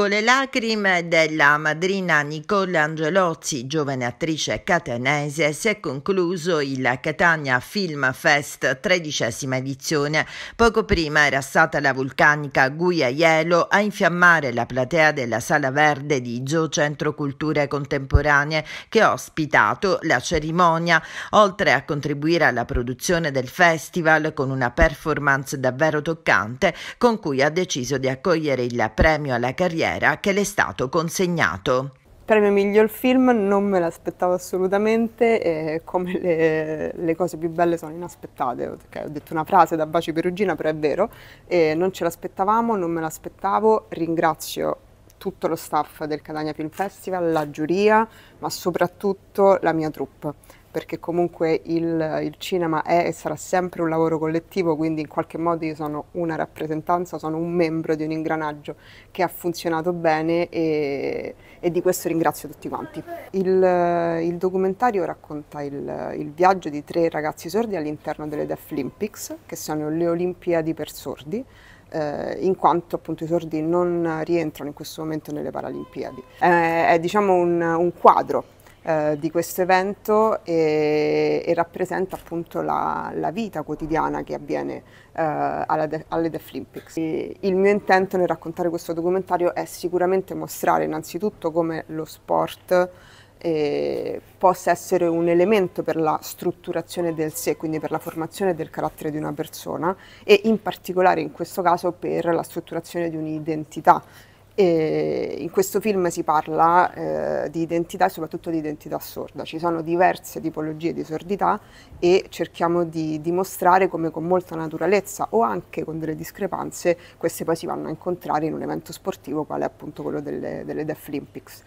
Con le lacrime della madrina Nicola Angelozzi, giovane attrice catenese, si è concluso il Catania Film Fest tredicesima edizione. Poco prima era stata la vulcanica Guia Ielo a infiammare la platea della Sala Verde di Gio Centro Culture Contemporanee che ha ospitato la cerimonia, oltre a contribuire alla produzione del festival con una performance davvero toccante con cui ha deciso di accogliere il premio alla carriera fiera che le è stato consegnato. Il Premio miglior film non me l'aspettavo assolutamente e come le, le, cose più belle sono inaspettate, okay, ho detto una frase da Baci Perugina però è vero, non ce l'aspettavamo, non me l'aspettavo, ringrazio tutto lo staff del Catania Film Festival, la giuria, ma soprattutto la mia troupe, perché comunque il, il, cinema è e sarà sempre un lavoro collettivo, quindi in qualche modo io sono una rappresentanza, sono un membro di un ingranaggio che ha funzionato bene e, e di questo ringrazio tutti quanti. Il, il documentario racconta il, il, viaggio di tre ragazzi sordi all'interno delle Deaf Olympics, che sono le Olimpiadi per sordi, eh, in quanto appunto i sordi non rientrano in questo momento nelle Paralimpiadi. Eh, è diciamo un, un quadro eh, di questo evento e, e, rappresenta appunto la, la, vita quotidiana che avviene eh, alla de, alle Deaflympics. il mio intento nel raccontare questo documentario è sicuramente mostrare innanzitutto come lo sport eh, possa essere un elemento per la strutturazione del sé, quindi per la formazione del carattere di una persona e in particolare in questo caso per la strutturazione di un'identità. E in questo film si parla eh, di identità e soprattutto di identità sorda, ci sono diverse tipologie di sordità e cerchiamo di dimostrare come con molta naturalezza o anche con delle discrepanze queste poi si vanno a incontrare in un evento sportivo quale è appunto quello delle, delle Deaf Olympics.